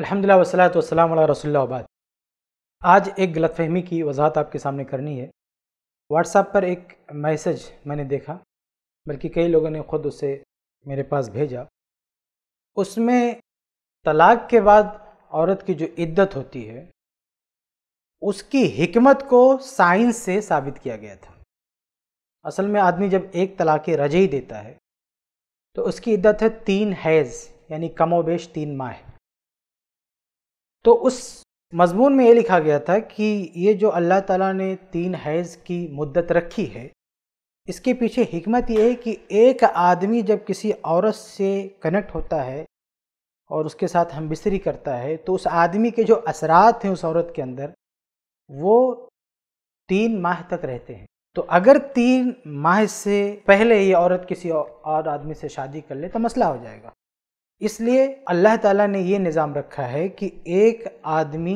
अल्हम्दुलिल्लाह वसलात वसलाम रसोल्लाबाद आज एक गलतफहमी की वजाहत आपके सामने करनी है व्हाट्सएप पर एक मैसेज मैंने देखा बल्कि कई लोगों ने ख़ुद उसे मेरे पास भेजा उसमें तलाक के बाद औरत की जो इद्दत होती है उसकी हिकमत को साइंस से साबित किया गया था असल में आदमी जब एक तलाक रजई देता है तो उसकी इद्दत है तीन हैज़ यानी कमोबेश तीन माह तो उस मजमून में ये लिखा गया था कि ये जो अल्लाह ताला ने तीन हैज़ की मुद्दत रखी है इसके पीछे हमत ये है कि एक आदमी जब किसी औरत से कनेक्ट होता है और उसके साथ हम बिस्तरी करता है तो उस आदमी के जो असरात हैं उस औरत के अंदर वो तीन माह तक रहते हैं तो अगर तीन माह से पहले ये औरत किसी और आदमी से शादी कर ले तो मसला हो जाएगा इसलिए अल्लाह ताला ने ये निज़ाम रखा है कि एक आदमी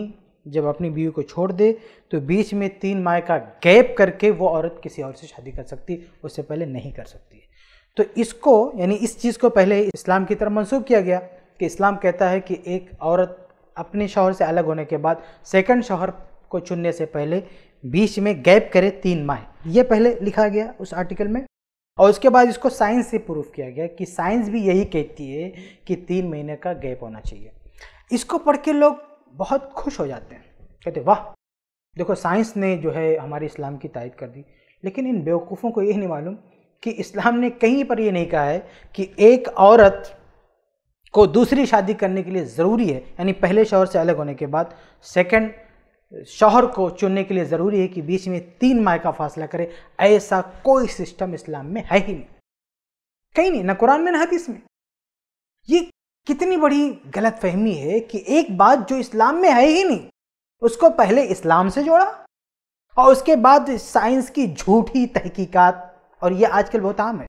जब अपनी बीवी को छोड़ दे तो बीच में तीन माह का गैप करके वो औरत किसी और से शादी कर सकती उससे पहले नहीं कर सकती तो इसको यानी इस चीज़ को पहले इस्लाम की तरफ मंसूब किया गया कि इस्लाम कहता है कि एक औरत अपने शोहर से अलग होने के बाद सेकंड शोहर को चुनने से पहले बीच में गैप करे तीन माह ये पहले लिखा गया उस आर्टिकल में और उसके बाद इसको साइंस से प्रूफ किया गया कि साइंस भी यही कहती है कि तीन महीने का गैप होना चाहिए इसको पढ़ के लोग बहुत खुश हो जाते हैं कहते वाह देखो साइंस ने जो है हमारे इस्लाम की तायद कर दी लेकिन इन बेवकूफ़ों को यही नहीं मालूम कि इस्लाम ने कहीं पर यह नहीं कहा है कि एक औरत को दूसरी शादी करने के लिए ज़रूरी है यानी पहले शोहर से अलग होने के बाद सेकंड शौहर को चुनने के लिए ज़रूरी है कि बीच में तीन माह का फासला करे ऐसा कोई सिस्टम इस्लाम में है ही नहीं कहीं नहीं ना कुरान में ना हदीस में ये कितनी बड़ी गलत फहमी है कि एक बात जो इस्लाम में है ही नहीं उसको पहले इस्लाम से जोड़ा और उसके बाद साइंस की झूठी तहकीकात और ये आजकल बहुत आम है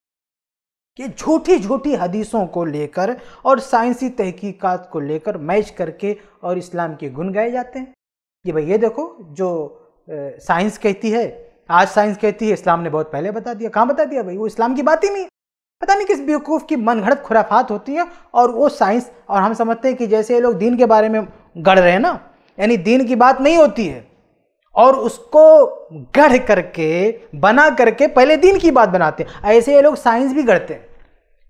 कि झूठी झूठी हदीसों को लेकर और साइंसी तहकीकात को लेकर मैच करके और इस्लाम के गुण गाए जाते हैं कि भाई ये देखो जो साइंस कहती है आज साइंस कहती है इस्लाम ने बहुत पहले बता दिया कहाँ बता दिया भाई वो इस्लाम की बात ही नहीं पता नहीं किस बेवकूफ़ की मनगढ़ंत खुराफात होती है और वो साइंस और हम समझते हैं कि जैसे ये लोग दीन के बारे में गढ़ रहे हैं ना यानी दीन की बात नहीं होती है और उसको गढ़ करके बना करके पहले दीन की बात बनाते हैं ऐसे ये लोग साइंस भी गढ़ते हैं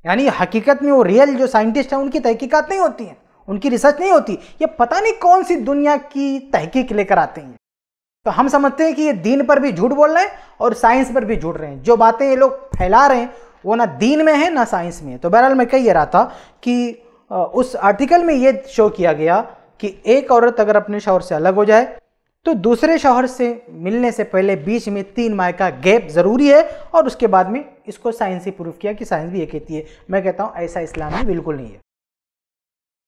यानी हकीकत में वो रियल जो साइंटिस्ट हैं उनकी तहकीकात नहीं होती हैं उनकी रिसर्च नहीं होती ये पता नहीं कौन सी दुनिया की तहकीक लेकर आते हैं तो हम समझते हैं कि ये दीन पर भी झूठ बोल रहे हैं और साइंस पर भी झूठ रहे हैं जो बातें ये लोग फैला रहे हैं वो ना दीन में है ना साइंस में है तो बहरहाल मैं कह ये रहा था कि उस आर्टिकल में ये शो किया गया कि एक औरत अगर अपने शौहर से अलग हो जाए तो दूसरे शौहर से मिलने से पहले बीच में तीन माह का गैप ज़रूरी है और उसके बाद में इसको साइंस ही प्रूफ किया कि साइंस भी ये कहती है मैं कहता हूँ ऐसा इस्लाम में बिल्कुल नहीं है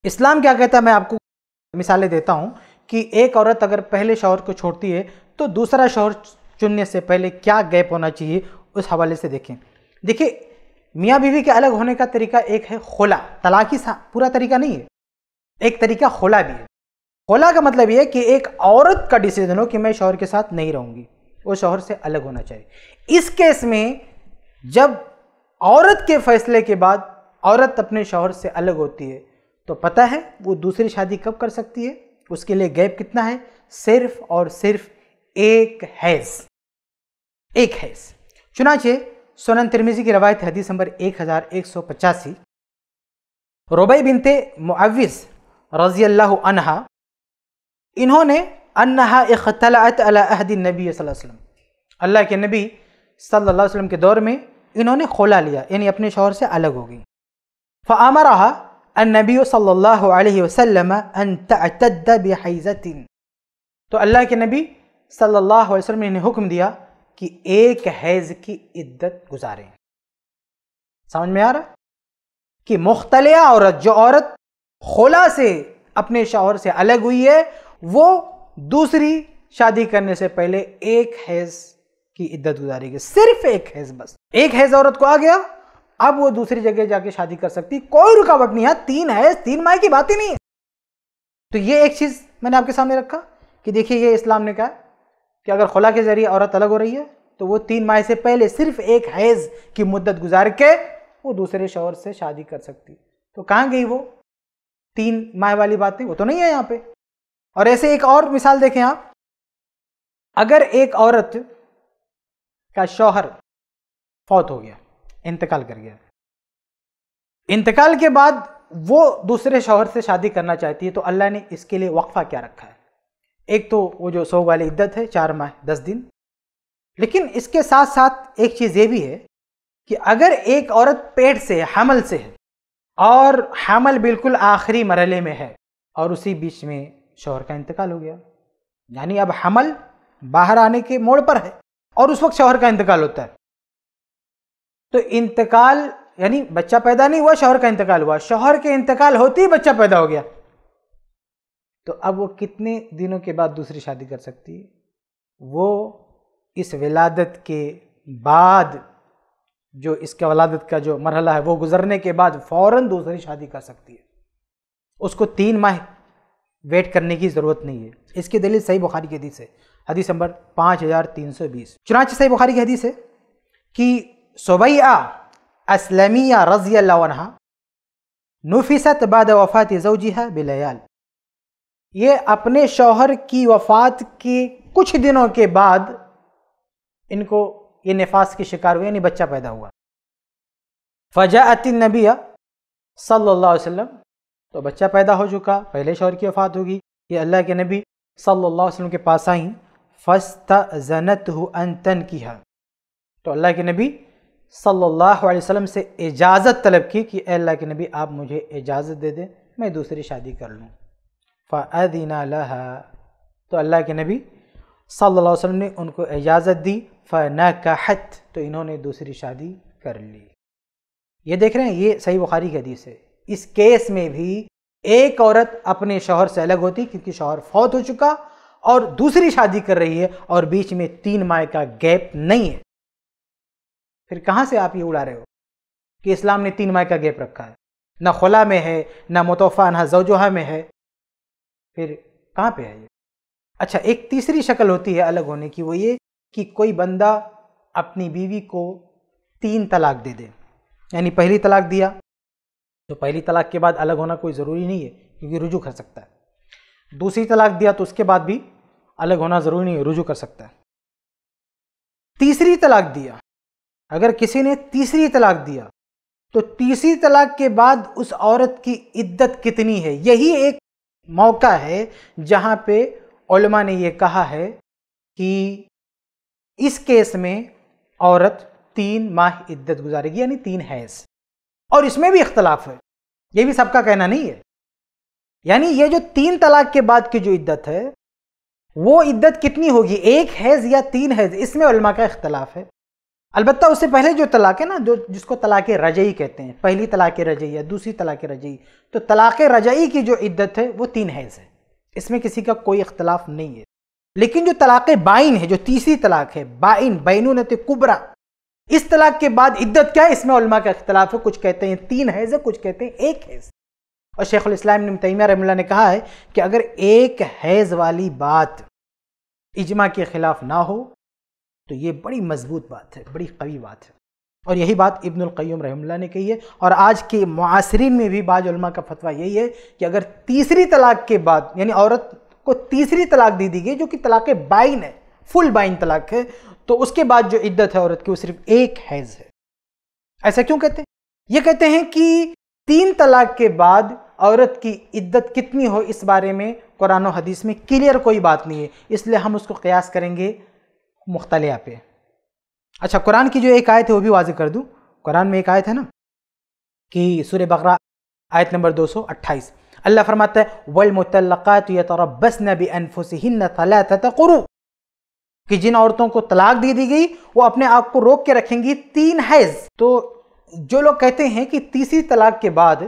इस्लाम क्या कहता है मैं आपको मिसालें देता हूँ कि एक औरत अगर पहले शौहर को छोड़ती है तो दूसरा शौहर चुनने से पहले क्या गैप होना चाहिए उस हवाले से देखें देखिए मियाँ बीवी के अलग होने का तरीका एक है खोला तलाक ही पूरा तरीका नहीं है एक तरीका खोला भी है खोला का मतलब यह कि एक औरत का डिसीजन हो कि मैं शौहर के साथ नहीं रहूँगी वो शौहर से अलग होना चाहिए इस केस में जब औरत के फैसले के बाद औरत अपने शौहर से अलग होती है तो पता है वो दूसरी शादी कब कर सकती है उसके लिए गैप कितना है सिर्फ और सिर्फ एक हैज एक हैज चुनाचे सोनन तिरमिजी की रवायत हदीस नंबर एक हज़ार एक सौ पचासी रोबई बिनते मुआविज रजी अल्लाह अनहा इन्होंने अनहा इख्तलात अलाहदीन नबी वसल्लम अल्लाह के नबी सल्लल्लाहु अलैहि वसल्लम के दौर में इन्होंने खोला लिया यानी अपने शोहर से अलग हो गई फ़ आमा रहा અન નબી સોલ્લલ્લાહુ અલયહી વસલ્લમ અન તઅતદ બિહૈઝત તો અલ્લાહ કે નબી સોલ્લલ્લાહુ અલયહી વસલ્લમ એને હુકમ દિયા કે એક હૈઝ કી ઇદદ ગુઝારે સમજ મે આ રહા કે મુખતલિયા ઓરત જો ઓરત ખુલાસે અપને શૌર સે અલગ હુઈ હે વો દૂસરી શાદી કરને સે પહેલે એક હૈઝ કી ઇદદ ગુઝારેગી સિર્ફ એક હૈઝ બસ એક હૈઝ ઓરત કો આગે अब वो दूसरी जगह जाके शादी कर सकती कोई रुकावट नहीं है तीन है तीन माह की बात ही नहीं तो ये एक चीज़ मैंने आपके सामने रखा कि देखिए ये इस्लाम ने कहा कि अगर खुला के ज़रिए औरत अलग हो रही है तो वो तीन माह से पहले सिर्फ एक हैज़ की मुद्दत गुजार के वो दूसरे शोहर से शादी कर सकती तो कहाँ गई वो तीन माह वाली बातें वो तो नहीं है यहाँ पे और ऐसे एक और मिसाल देखें आप अगर एक औरत का शौहर फौत हो गया इंतकाल कर गया इंतकाल के बाद वो दूसरे शौहर से शादी करना चाहती है तो अल्लाह ने इसके लिए वक्फा क्या रखा है एक तो वो जो सौ वाली इद्दत है चार माह दस दिन लेकिन इसके साथ साथ एक चीज़ ये भी है कि अगर एक औरत पेट से हमल से है और हमल बिल्कुल आखिरी मरहले में है और उसी बीच में शौहर का इंतकाल हो गया यानी अब हमल बाहर आने के मोड़ पर है और उस वक्त शौहर का इंतकाल होता है तो इंतकाल यानी बच्चा पैदा नहीं हुआ शोहर का इंतकाल हुआ शोहर के इंतकाल होते ही बच्चा पैदा हो गया तो अब वो कितने दिनों के बाद दूसरी शादी कर सकती है वो इस विलादत के बाद जो इसके वलादत का जो मरहला है वो गुजरने के बाद फौरन दूसरी शादी कर सकती है उसको तीन माह वेट करने की ज़रूरत नहीं है इसकी दलील सही बुखारी की हदीस है हदीस नंबर पाँच हज़ार तीन सौ बीस चुनाच सही बुखारी की हदीस है कि सुबैया असलमिया रजी अल्लाह नुफिसत बाद वफ़ात जवजिहा बिलयाल ये अपने शौहर की वफ़ात के कुछ दिनों के बाद इनको ये नफास के शिकार हुए यानी बच्चा पैदा हुआ फ़जाअती नबिया सल्लल्लाहु अलैहि वसल्लम तो बच्चा पैदा हो चुका पहले शौहर की वफ़ात होगी ये अल्लाह के नबी सल्लल्लाहु अलैहि वसल्लम के पास आई फ़स्त जनत हु अन तन की तो अल्लाह के नबी सल्लल्लाहु अलैहि वसल्लम से इजाज़त तलब की कि अल्लाह के नबी आप मुझे इजाज़त दे दें मैं दूसरी शादी कर लूँ फ़ीना तो अल्लाह के नबी सल्लल्लाहु अलैहि वसल्लम ने उनको इजाज़त दी फ़ना तो इन्होंने दूसरी शादी कर ली ये देख रहे हैं ये सही बुखारी की हदीस है इस केस में भी एक औरत अपने शोहर से अलग होती क्योंकि शोहर फौत हो चुका और दूसरी शादी कर रही है और बीच में तीन माह का गैप नहीं है फिर कहाँ से आप ये उड़ा रहे हो कि इस्लाम ने तीन माह का गैप रखा है ना खुला में है ना मुतोफ़ा ना जोजोहा में है फिर कहाँ पे है ये अच्छा एक तीसरी शक्ल होती है अलग होने की वो ये कि कोई बंदा अपनी बीवी को तीन तलाक दे दे यानी पहली तलाक दिया तो पहली तलाक के बाद अलग होना कोई ज़रूरी नहीं है क्योंकि रुजू कर सकता है दूसरी तलाक दिया तो उसके बाद भी अलग होना ज़रूरी नहीं है रुजू कर सकता है तीसरी तलाक दिया अगर किसी ने तीसरी तलाक दिया तो तीसरी तलाक के बाद उस औरत की इद्दत कितनी है यही एक मौका है जहाँ पे ओलमा ने ये कहा है कि इस केस में औरत तीन माह इद्दत गुजारेगी यानी तीन हैस और इसमें भी इख्तलाफ है ये भी सबका कहना नहीं है यानी ये जो तीन तलाक के बाद की जो इद्दत है वो इद्दत कितनी होगी एक हैज या तीन हैज इसमें उलमा का इख्तलाफ है अलबत्त उससे पहले जो तलाक है ना जो जिसको तलाक रजई कहते हैं पहली तलाक रजई या दूसरी तलाक रजई तो तलाक रजई की जो इद्दत है वो तीन हैज़ है इसमें किसी का कोई इख्तलाफ नहीं है लेकिन जो तलाक बाइन है जो तीसरी तलाक है बाइन बैनूनत कुबरा इस तलाक के बाद इद्दत क्या है इसमें उलमा का इख्तलाफ है कुछ कहते हैं तीन हैज़ है कुछ कहते हैं एक हैज़ और शेखुल इस्लाम ने तैमिया ने कहा है कि अगर एक हैज़ वाली बात इजमा के ख़िलाफ़ ना हो तो ये बड़ी मजबूत बात है बड़ी कवी बात है और यही बात इब्नकैम रहमल्ला ने कही है और आज के मुआसरीन में भी बाजमा का फतवा यही है कि अगर तीसरी तलाक के बाद यानी औरत को तीसरी तलाक दे दी गई जो कि तलाक बाइन है फुल बाइन तलाक है तो उसके बाद जो इद्दत है औरत की वो सिर्फ एक हैज़ है ऐसा क्यों कहते हैं ये कहते हैं कि तीन तलाक के बाद औरत की इद्दत कितनी हो इस बारे में कुरान हदीस में क्लियर कोई बात नहीं है इसलिए हम उसको कयास करेंगे मुख्तलिया पे अच्छा कुरान की जो एक आयत है वो भी वाज कर दूँ कुरान में एक आयत है ना कि सूर्य बकरा आयत नंबर दो सौ अट्ठाईस अल्लाह फरमाता है वल मुतलक़ात यतरबस नबी अनफुसहिन तलातरू कि जिन औरतों को तलाक दे दी गई वो अपने आप को रोक के रखेंगी तीन हैज़ तो जो लोग कहते हैं कि तीसरी तलाक के बाद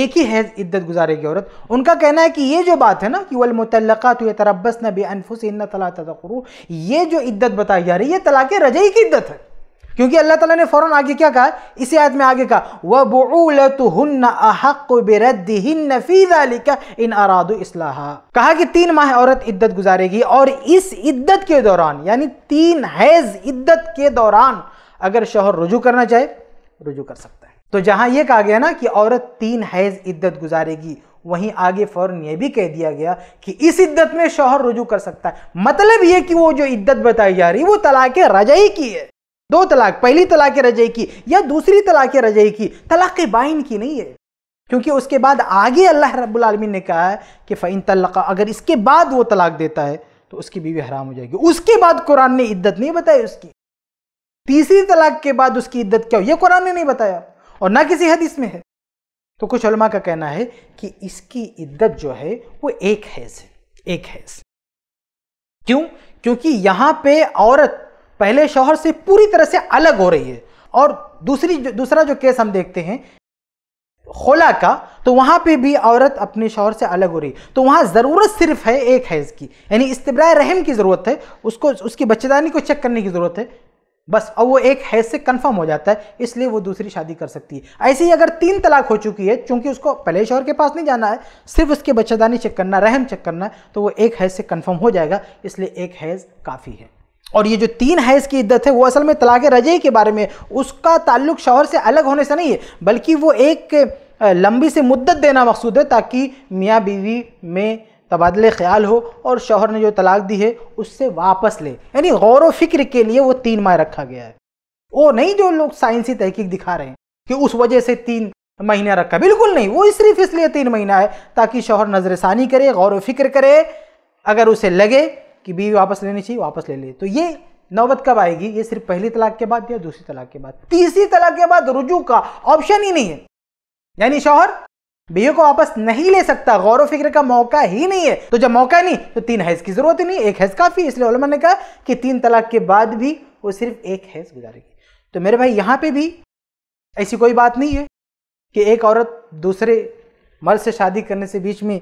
एक ही हैज इद्दत गुजारेगी औरत उनका कहना है कि ये जो बात है ना कि वल मुतलका तो ये तरबस न बे अनफुस इन तलाकरू ये जो इद्दत बताई जा रही है तलाक रजई की इद्दत है क्योंकि अल्लाह ताला ने फ़ौरन आगे क्या कहा इसी आयत में आगे कहा व बुलतुहन्न अहक बेरद्दिहिन्न फ़ीज़ालिका इन अरादु इस्लाहा कहा कि तीन माह औरत इद्दत गुजारेगी और इस इद्दत के दौरान यानी तीन हैज़ इद्दत के दौरान अगर शोहर रुजू करना चाहे रुजू कर सकता है तो जहां ये कहा गया ना कि औरत तीन हैज़ इद्दत गुजारेगी वहीं आगे फ़ौरन यह भी कह दिया गया कि इस इद्दत में शौहर रुजू कर सकता है मतलब यह कि वो जो इद्दत बताई जा रही वो तलाक रजई की है दो तलाक पहली तलाक रजई की या दूसरी तलाक रजई की तलाक बाइन की नहीं है क्योंकि उसके बाद आगे अल्लाह रब्लमिन ने कहा है कि फ़ैन तल्लका अगर इसके बाद वो तलाक देता है तो उसकी बीवी हराम हो जाएगी उसके बाद कुरान ने इद्दत नहीं बताई उसकी तीसरी तलाक के बाद उसकी इद्दत क्या हो यह कुरान ने नहीं बताया और ना किसी हदीस में है तो कुछ उलमा का कहना है कि इसकी इद्दत जो है वो एक हैज है एक हैज क्यों क्योंकि यहां पे औरत पहले शोहर से पूरी तरह से अलग हो रही है और दूसरी जो, दूसरा जो केस हम देखते हैं खोला का तो वहां पे भी औरत अपने शौहर से अलग हो रही तो वहां ज़रूरत सिर्फ है एक हैज़ की यानी इस्तब्रा रहम की ज़रूरत है उसको उसकी बच्चेदानी को चेक करने की ज़रूरत है बस और वो एक हैज से कंफर्म हो जाता है इसलिए वो दूसरी शादी कर सकती है ऐसे ही अगर तीन तलाक हो चुकी है चूंकि उसको पहले शोहर के पास नहीं जाना है सिर्फ उसके बच्चेदानी चेक करना रहम चेक करना है तो वो एक हैज से कंफर्म हो जाएगा इसलिए एक हैज़ काफ़ी है और ये जो तीन हैज़ की इद्दत है वो असल में तलाक रजई के बारे में उसका ताल्लुक शोहर से अलग होने से नहीं है बल्कि वो एक लंबी से मुद्दत देना मकसूद है ताकि मियाँ बीवी में तबादले ख्याल हो और शोहर ने जो तलाक दी है उससे वापस ले यानी गौर फिक्र के लिए वो तीन माह रखा गया है वो नहीं जो लोग साइंसी तहकीक दिखा रहे हैं कि उस वजह से तीन महीना रखा बिल्कुल नहीं वो सिर्फ इसलिए तीन महीना है ताकि शोहर नज़रसानी करे गौर फिक्र करे अगर उसे लगे कि बीवी वापस लेनी चाहिए वापस ले ले तो ये नौबत कब आएगी ये सिर्फ पहली तलाक के बाद या दूसरी तलाक के बाद तीसरी तलाक के बाद रुजू का ऑप्शन ही नहीं है यानी शोहर बीओ को वापस नहीं ले सकता गौर फिक्र का मौका ही नहीं है तो जब मौका नहीं तो तीन हैज की जरूरत ही नहीं एक हैज काफ़ी इसलिए ने कहा कि तीन तलाक के बाद भी वो सिर्फ एक हैज गुजारेगी तो मेरे भाई यहाँ पे भी ऐसी कोई बात नहीं है कि एक औरत दूसरे मर्द से शादी करने से बीच में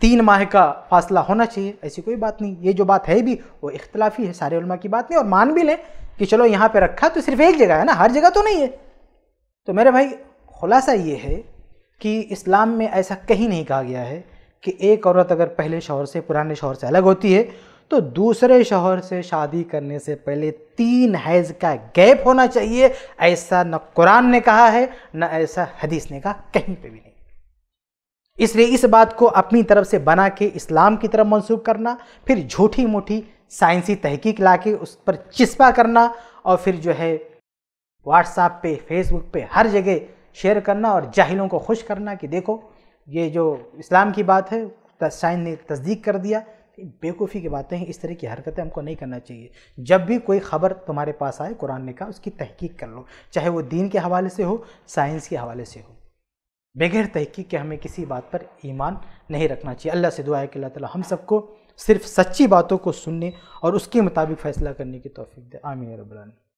तीन माह का फासला होना चाहिए ऐसी कोई बात नहीं ये जो बात है भी वो इख्तलाफी है सारे उलमा की बात नहीं और मान भी लें कि चलो यहाँ पे रखा तो सिर्फ एक जगह है ना हर जगह तो नहीं है तो मेरे भाई खुलासा ये है कि इस्लाम में ऐसा कहीं नहीं कहा गया है कि एक औरत अगर पहले शोहर से पुराने शोहर से अलग होती है तो दूसरे शोहर से शादी करने से पहले तीन हैज़ का गैप होना चाहिए ऐसा न कुरान ने कहा है न ऐसा हदीस ने कहा कहीं पे भी नहीं इसलिए इस बात को अपनी तरफ से बना के इस्लाम की तरफ मनसूख करना फिर झूठी मूठी साइंसी तहकीक ला के उस पर चिस्पा करना और फिर जो है व्हाट्सएप पे फेसबुक पे हर जगह शेयर करना और जाहिलों को खुश करना कि देखो ये जो इस्लाम की बात है साइंस ने तस्दीक कर दिया बेवकूफ़ी की बातें हैं इस तरह की हरकतें हमको नहीं करना चाहिए जब भी कोई ख़बर तुम्हारे पास आए कुरान ने कहा उसकी तहकीक कर लो चाहे वो दीन के हवाले से हो साइंस के हवाले से हो बगैर तहकीक के हमें किसी बात पर ईमान नहीं रखना चाहिए अल्लाह से दुआ है कि अल्लाह ताला हम सबको सिर्फ सच्ची बातों को सुनने और उसके मुताबिक फ़ैसला करने की तोफ़ी दे आमीन रबानी